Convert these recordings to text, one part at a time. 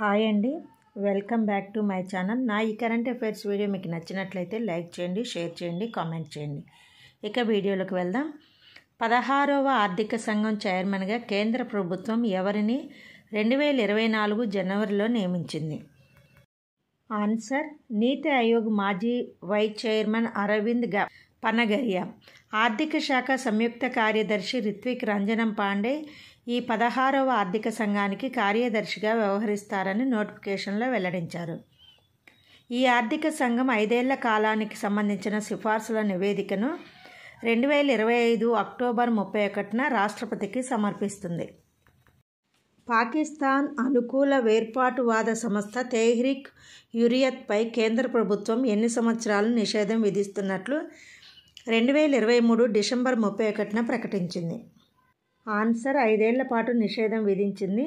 Hi అండి welcome back to my channel నా ఈ కరెంట్ అఫైర్స్ వీడియో మీకు నచ్చినట్లయితే లైక్ చేయండి షేర్ చేయండి కామెంట్ చేయండి ఇక వీడియోలోకి వెళ్దాం పదహారవ ఆర్థిక సంఘం చైర్మన్గా కేంద్ర ప్రభుత్వం ఎవరిని రెండు వేల ఇరవై నాలుగు జనవరిలో నియమించింది ఆన్సర్ నీతి ఆయోగ్ మాజీ వైస్ చైర్మన్ అరవింద్ గ పనగరియా ఆర్థిక శాఖ సంయుక్త కార్యదర్శి రిత్విక్ రంజనం పాండే ఈ పదహారవ ఆర్థిక సంఘానికి కార్యదర్శిగా వ్యవహరిస్తారని నోటిఫికేషన్లో వెల్లడించారు ఈ ఆర్థిక సంఘం ఐదేళ్ల కాలానికి సంబంధించిన సిఫార్సుల నివేదికను రెండు వేల ఇరవై ఐదు అక్టోబర్ ముప్పై ఒకటిన రాష్ట్రపతికి సమర్పిస్తుంది పాకిస్తాన్ అనుకూల వేర్పాటువాద సంస్థ తెహ్రిక్ యురియత్పై కేంద్ర ప్రభుత్వం ఎన్ని సంవత్సరాలు నిషేధం విధిస్తున్నట్లు రెండు వేల ఇరవై మూడు డిసెంబర్ ముప్పై ఒకటిన ప్రకటించింది ఆన్సర్ ఐదేళ్ల పాటు నిషేధం విధించింది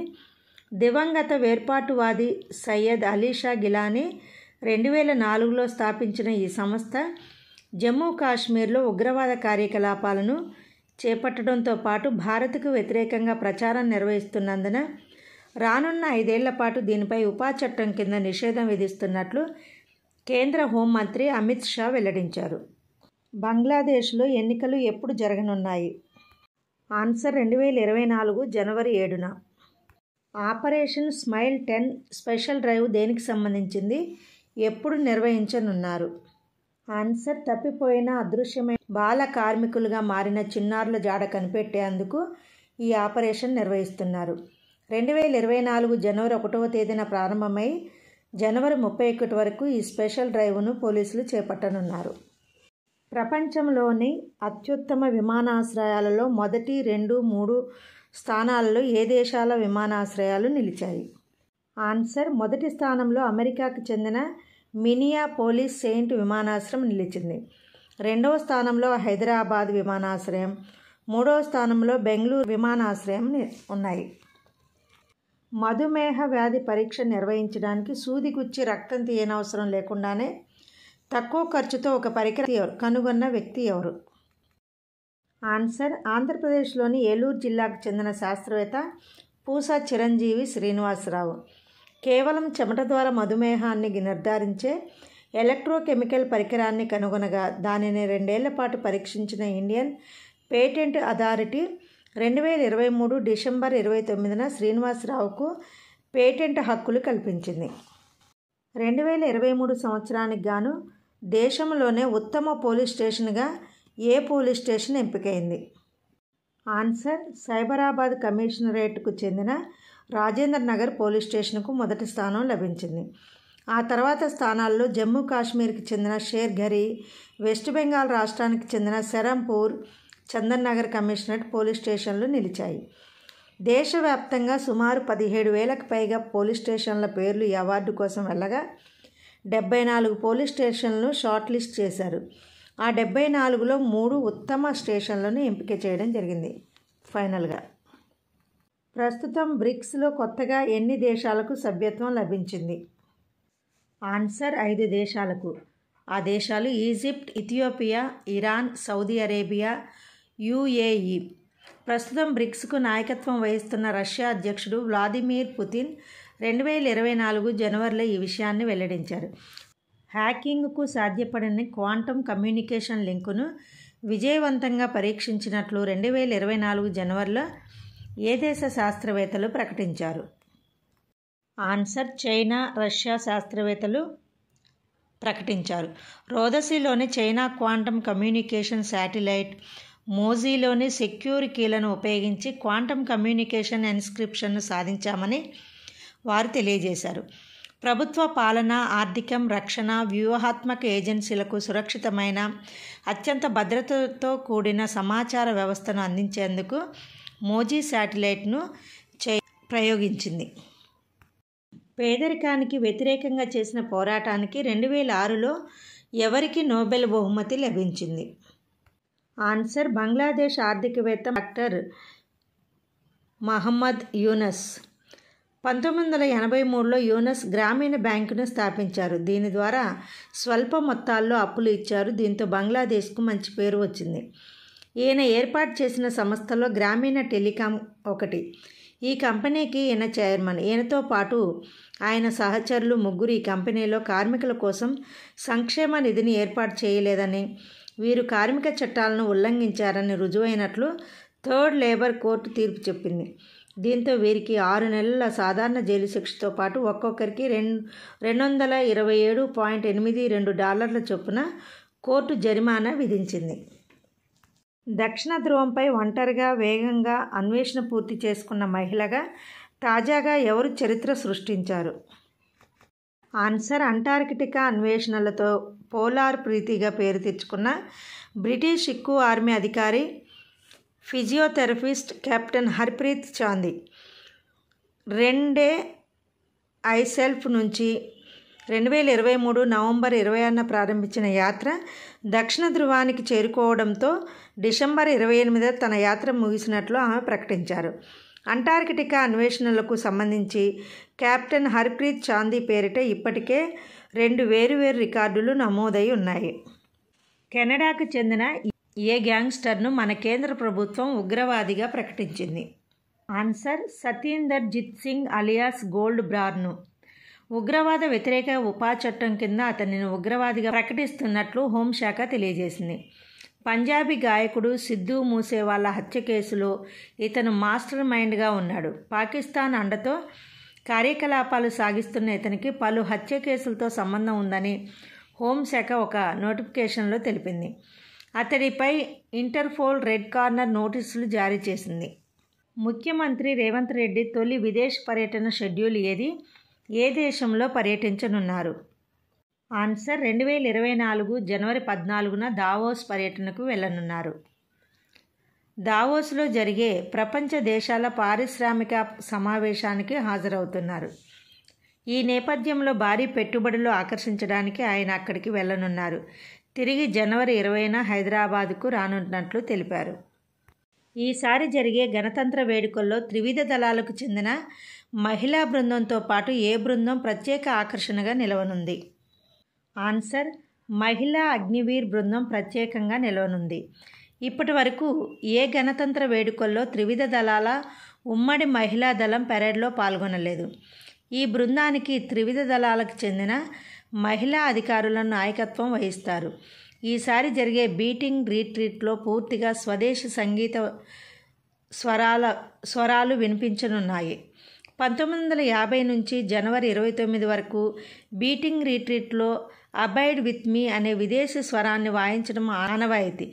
దివంగత వేర్పాటువాది సయ్యద్ అలీషా గిలానీ రెండు వేల నాలుగులో స్థాపించిన ఈ సంస్థ జమ్మూ కాశ్మీర్లో ఉగ్రవాద కార్యకలాపాలను చేపట్టడంతో పాటు భారత్కు వ్యతిరేకంగా ప్రచారం నిర్వహిస్తున్నందున రానున్న ఐదేళ్ల పాటు దీనిపై ఉపా చట్టం కింద నిషేధం విధిస్తున్నట్లు కేంద్ర హోంమంత్రి అమిత్ షా వెల్లడించారు బంగ్లాదేశ్లో ఎన్నికలు ఎప్పుడు జరగనున్నాయి ఆన్సర్ రెండు వేల ఇరవై నాలుగు జనవరి ఏడున operation smile ten special drive దేనికి సంబంధించింది ఎప్పుడు నిర్వహించనున్నారు ఆన్సర్ తప్పిపోయిన అదృశ్యమైన బాల కార్మికులుగా మారిన చిన్నారుల జాడ కనిపెట్టేందుకు ఈ ఆపరేషన్ నిర్వహిస్తున్నారు రెండు వేల ఇరవై నాలుగు జనవరి ఒకటవ తేదీన ప్రారంభమై జనవరి ముప్పై ఒకటి వరకు ఈ స్పెషల్ డ్రైవ్ను పోలీసులు చేపట్టనున్నారు ప్రపంచంలోని అత్యుత్తమ విమానాశ్రయాలలో మొదటి రెండు మూడు స్థానాలలో ఏ దేశాల విమానాశ్రయాలు నిలిచాయి ఆన్సర్ మొదటి స్థానంలో అమెరికాకు చెందిన మినియా పోలీస్ సెయింట్ విమానాశ్రయం నిలిచింది రెండవ స్థానంలో హైదరాబాద్ విమానాశ్రయం మూడవ స్థానంలో బెంగళూరు విమానాశ్రయం ఉన్నాయి మధుమేహ వ్యాధి పరీక్ష నిర్వహించడానికి సూదిగుచ్చి రక్తం తీయనవసరం లేకుండానే తక్కువ ఖర్చుతో ఒక పరికరం ఎవరు కనుగొన్న వ్యక్తి ఎవరు ఆన్సర్ ఆంధ్రప్రదేశ్లోని ఏలూరు జిల్లాకు చెందిన శాస్త్రవేత్త పూసా చిరంజీవి శ్రీనివాసరావు కేవలం చెమట ద్వారా మధుమేహాన్ని నిర్ధారించే ఎలక్ట్రోకెమికల్ పరికరాన్ని కనుగొనగా దానిని రెండేళ్ల పాటు పరీక్షించిన ఇండియన్ పేటెంట్ అథారిటీ రెండు వేల ఇరవై మూడు డిసెంబర్ ఇరవై తొమ్మిదిన శ్రీనివాసరావుకు పేటెంట్ హక్కులు కల్పించింది రెండు వేల ఇరవై మూడు సంవత్సరానికి గాను దేశంలోనే ఉత్తమ పోలీస్ స్టేషన్గా ఏ పోలీస్ స్టేషన్ ఎంపికైంది ఆన్సర్ సైబరాబాద్ కమిషనరేట్కు చెందిన రాజేంద్ర నగర్ పోలీస్ స్టేషన్కు మొదటి స్థానం లభించింది ఆ తర్వాత స్థానాల్లో జమ్మూ కాశ్మీర్కి చెందిన షేర్ఘరి వెస్ట్ బెంగాల్ రాష్ట్రానికి చెందిన సెరంపూర్ చందన్ నగర్ కమిషనరేట్ పోలీస్ స్టేషన్లు నిలిచాయి దేశవ్యాప్తంగా సుమారు పదిహేడు వేలకు పైగా పోలీస్ స్టేషన్ల పేర్లు ఈ అవార్డు కోసం వెళ్ళగా డెబ్బై నాలుగు పోలీస్ స్టేషన్లను షార్ట్ లిస్ట్ చేశారు ఆ డెబ్బై నాలుగులో మూడు ఉత్తమ స్టేషన్లను ఎంపిక చేయడం జరిగింది ఫైనల్గా ప్రస్తుతం బ్రిక్స్లో కొత్తగా ఎన్ని దేశాలకు సభ్యత్వం లభించింది ఆన్సర్ ఐదు దేశాలకు ఆ దేశాలు Egypt Ethiopia Iran Saudi Arabia UAE ప్రస్తుతం బ్రిక్స్కు నాయకత్వం వహిస్తున్న రష్యా అధ్యక్షుడు వ్లాదిమిర్ పుతిన్ రెండు వేల ఇరవై నాలుగు జనవరిలో ఈ విషయాన్ని వెల్లడించారు హ్యాకింగ్కు సాధ్యపడని క్వాంటమ్ కమ్యూనికేషన్ లింకును విజయవంతంగా పరీక్షించినట్లు రెండు వేల ఇరవై నాలుగు జనవరిలో ఏ దేశ శాస్త్రవేత్తలు ప్రకటించారు ఆన్సర్ చైనా రష్యా శాస్త్రవేత్తలు ప్రకటించారు రోదసిలోని చైనా క్వాంటమ్ కమ్యూనికేషన్ శాటిలైట్ మోజీలోని సెక్యూర్ కీలను ఉపయోగించి క్వాంటమ్ కమ్యూనికేషన్ ఎన్స్క్రిప్షన్ను సాధించామని వారు తెలియజేశారు ప్రభుత్వ పాలన ఆర్థికం రక్షణ వ్యూహాత్మక ఏజెన్సీలకు సురక్షితమైన అత్యంత భద్రతతో కూడిన సమాచార వ్యవస్థను అందించేందుకు మోజీ శాటిలైట్ను చే ప్రయోగించింది పేదరికానికి వ్యతిరేకంగా చేసిన పోరాటానికి రెండు వేల ఆరులో ఎవరికి నోబెల్ బహుమతి లభించింది ఆన్సర్ బంగ్లాదేశ్ ఆర్థికవేత్త డాక్టర్ మహమ్మద్ యూనస్ పంతొమ్మిది వందల ఎనభై మూడులో యూనస్ గ్రామీణ బ్యాంకును స్థాపించారు దీని ద్వారా స్వల్ప మొత్తాల్లో అప్పులు ఇచ్చారు దీంతో బంగ్లాదేశ్కు మంచి పేరు వచ్చింది ఈయన ఏర్పాటు చేసిన సంస్థలో గ్రామీణ టెలికాం ఒకటి ఈ కంపెనీకి ఈయన చైర్మన్ ఈయనతో పాటు ఆయన సహచరులు ముగ్గురు ఈ కంపెనీలో కార్మికుల కోసం సంక్షేమ నిధిని ఏర్పాటు చేయలేదని వీరు కార్మిక చట్టాలను ఉల్లంఘించారని రుజువైనట్లు థర్డ్ లేబర్ కోర్టు తీర్పు చెప్పింది దీంతో వీరికి ఆరు నెలల సాధారణ జైలు శిక్షతో పాటు ఒక్కొక్కరికి రెండు రెండు వందల ఇరవై ఏడు పాయింట్ ఎనిమిది రెండు డాలర్ల చొప్పున కోర్టు జరిమానా విధించింది దక్షిణ ధ్రువంపై ఒంటరిగా వేగంగా అన్వేషణ పూర్తి చేసుకున్న మహిళగా తాజాగా ఎవరు చరిత్ర సృష్టించారు ఆన్సర్ అంటార్కిటికా అన్వేషణలతో పోలార్ ప్రీతిగా పేరు తెచ్చుకున్న బ్రిటిష్ ఇక్కు ఆర్మీ అధికారి ఫిజియోథెరపిస్ట్ కెప్టెన్ హర్ప్రీత్ చాందీ రెండే ఐసెల్ఫ్ నుంచి రెండు వేల ఇరవై మూడు నవంబర్ ఇరవై ఆరున ప్రారంభించిన యాత్ర దక్షిణ ధృవానికి చేరుకోవడంతో డిసెంబర్ ఇరవై ఎనిమిది తన యాత్ర ముగిసినట్లు ఆమె ప్రకటించారు అంటార్కిటికా అన్వేషణలకు సంబంధించి కెప్టెన్ హర్ప్రీత్ చాందీ పేరిట ఇప్పటికే రెండు వేరువేరు రికార్డులు నమోదై ఉన్నాయి కెనడాకు చెందిన ఏ గ్యాంగ్స్టర్ను మన కేంద్ర ప్రభుత్వం ఉగ్రవాదిగా ప్రకటించింది ఆన్సర్ సతీందర్ జిత్ సింగ్ అలియాస్ గోల్డ్ బ్రార్ను ఉగ్రవాద వ్యతిరేక ఉపా చట్టం కింద అతనిని ఉగ్రవాదిగా ప్రకటిస్తున్నట్లు హోంశాఖ తెలియజేసింది పంజాబీ గాయకుడు సిద్ధు మూసేవాల హత్య కేసులో ఇతను మాస్టర్ మైండ్గా ఉన్నాడు పాకిస్తాన్ అండతో కార్యకలాపాలు సాగిస్తున్న ఇతనికి పలు హత్య కేసులతో సంబంధం ఉందని హోంశాఖ ఒక నోటిఫికేషన్లో తెలిపింది అతడిపై ఇంటర్పోల్ రెడ్ కార్నర్ నోటీసులు జారీ చేసింది ముఖ్యమంత్రి రేవంత్ రెడ్డి తొలి విదేశ పర్యటన షెడ్యూల్ ఏది ఏ దేశంలో పర్యటించనున్నారు ఆన్సర్ రెండు వేల ఇరవై నాలుగు జనవరి పద్నాలుగున దావోస్ పర్యటనకు వెళ్ళనున్నారు దావోస్లో జరిగే ప్రపంచ దేశాల పారిశ్రామిక సమావేశానికి హాజరవుతున్నారు ఈ నేపథ్యంలో భారీ పెట్టుబడులు ఆకర్షించడానికి ఆయన అక్కడికి వెళ్ళనున్నారు తిరిగి జనవరి ఇరవైన హైదరాబాద్కు రానున్నట్లు తెలిపారు ఈసారి జరిగే గణతంత్ర వేడుకల్లో త్రివిధ దళాలకు చెందిన మహిళా బృందంతో పాటు ఏ బృందం ప్రత్యేక ఆకర్షణగా నిలవనుంది ఆన్సర్ మహిళా అగ్నివీర్ బృందం ప్రత్యేకంగా నిలవనుంది ఇప్పటి వరకు ఏ గణతంత్ర వేడుకల్లో త్రివిధ దళాల ఉమ్మడి మహిళా దళం పెరేడ్లో పాల్గొనలేదు ఈ బృందానికి త్రివిధ దళాలకు చెందిన మహిళా అధికారుల నాయకత్వం వహిస్తారు ఈసారి జరిగే బీటింగ్ రీట్రీట్లో పూర్తిగా స్వదేశీ సంగీత స్వరాల స్వరాలు వినిపించనున్నాయి పంతొమ్మిది వందల యాభై నుంచి జనవరి ఇరవై తొమ్మిది వరకు బీటింగ్ రీట్రీట్లో అబైడ్ విత్ మీ అనే విదేశీ స్వరాన్ని వాయించడం ఆనవాయితీ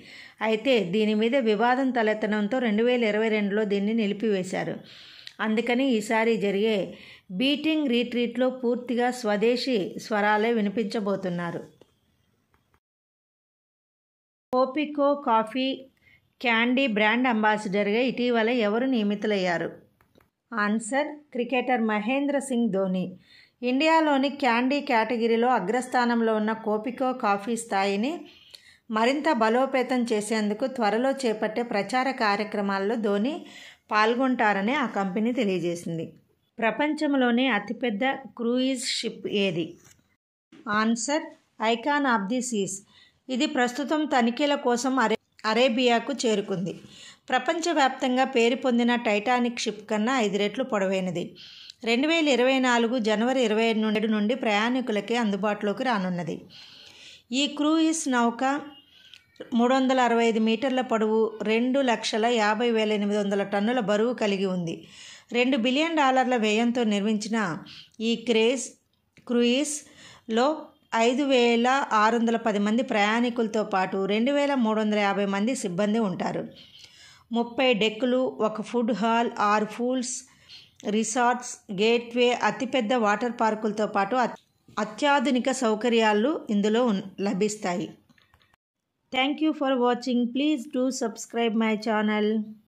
అయితే దీని మీద వివాదం తలెత్తడంతో రెండు వేల ఇరవై రెండులో దీన్ని నిలిపివేశారు అందుకని ఈసారి జరిగే బీటింగ్ రీట్రీట్లో పూర్తిగా స్వదేశీ స్వరాలే వినిపించబోతున్నారు ఓపికో కాఫీ క్యాండీ బ్రాండ్ అంబాసిడర్గా ఇటీవల ఎవరు నియమితులయ్యారు ఆన్సర్ క్రికెటర్ మహేంద్ర సింగ్ ధోని ఇండియాలోని క్యాండీ కేటగిరీలో అగ్రస్థానంలో ఉన్న కోపికో కాఫీ స్థాయిని మరింత బలోపేతం చేసేందుకు త్వరలో చేపట్టే ప్రచార కార్యక్రమాల్లో ధోని పాల్గొంటారని ఆ కంపెనీ తెలియజేసింది ప్రపంచంలోనే అతిపెద్ద క్రూయిజ్ షిప్ ఏది answer icon of the seas ఇది ప్రస్తుతం తనిఖీల కోసం అరే అరేబియాకు చేరుకుంది ప్రపంచవ్యాప్తంగా పేరు పొందిన టైటానిక్ షిప్ కన్నా ఐదు రెట్లు పొడవైనది రెండు వేల ఇరవై నాలుగు జనవరి ఇరవై నుండి నుండి ప్రయాణికులకి అందుబాటులోకి రానున్నది ఈ క్రూయిస్ నౌక మూడు వందల అరవై ఐదు మీటర్ల పొడవు రెండు లక్షల యాభై వేల ఎనిమిది వందల టన్నుల బరువు కలిగి ఉంది రెండు బిలియన్ డాలర్ల వ్యయంతో నిర్మించిన ఈ క్రేజ్ క్రూయిస్లో ఐదు వేల ఆరు వందల పది మంది ప్రయాణికులతో పాటు రెండు వేల మూడు వందల యాభై మంది సిబ్బంది ఉంటారు ముప్పై డెక్కులు ఒక ఫుడ్ హాల్ ఆరు ఫూల్స్ రిసార్ట్స్ గేట్వే అతిపెద్ద వాటర్ పార్కులతో పాటు అత్యాధునిక సౌకర్యాలు ఇందులో లభిస్తాయి Thank you for watching. Please do subscribe my channel.